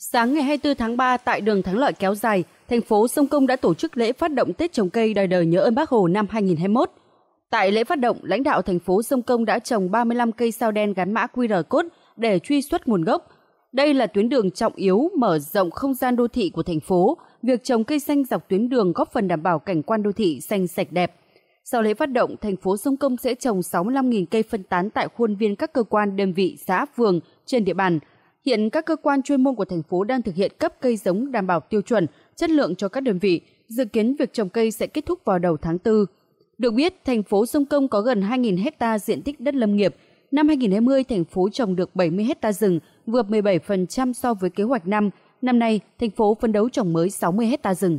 Sáng ngày 24 tháng 3 tại đường Thắng Lợi kéo dài, thành phố Sông Công đã tổ chức lễ phát động Tết trồng cây đời đời nhớ ơn Bác Hồ năm 2021. Tại lễ phát động, lãnh đạo thành phố Sông Công đã trồng 35 cây sao đen gắn mã QR code để truy xuất nguồn gốc. Đây là tuyến đường trọng yếu mở rộng không gian đô thị của thành phố. Việc trồng cây xanh dọc tuyến đường góp phần đảm bảo cảnh quan đô thị xanh sạch đẹp. Sau lễ phát động, thành phố Sông Công sẽ trồng 65.000 cây phân tán tại khuôn viên các cơ quan, đơn vị, xã, phường trên địa bàn – Hiện các cơ quan chuyên môn của thành phố đang thực hiện cấp cây giống đảm bảo tiêu chuẩn, chất lượng cho các đơn vị. Dự kiến việc trồng cây sẽ kết thúc vào đầu tháng 4. Được biết, thành phố Sông Công có gần 2.000 hecta diện tích đất lâm nghiệp. Năm 2020, thành phố trồng được 70 hecta rừng, vượt 17% so với kế hoạch năm. Năm nay, thành phố phấn đấu trồng mới 60 hecta rừng.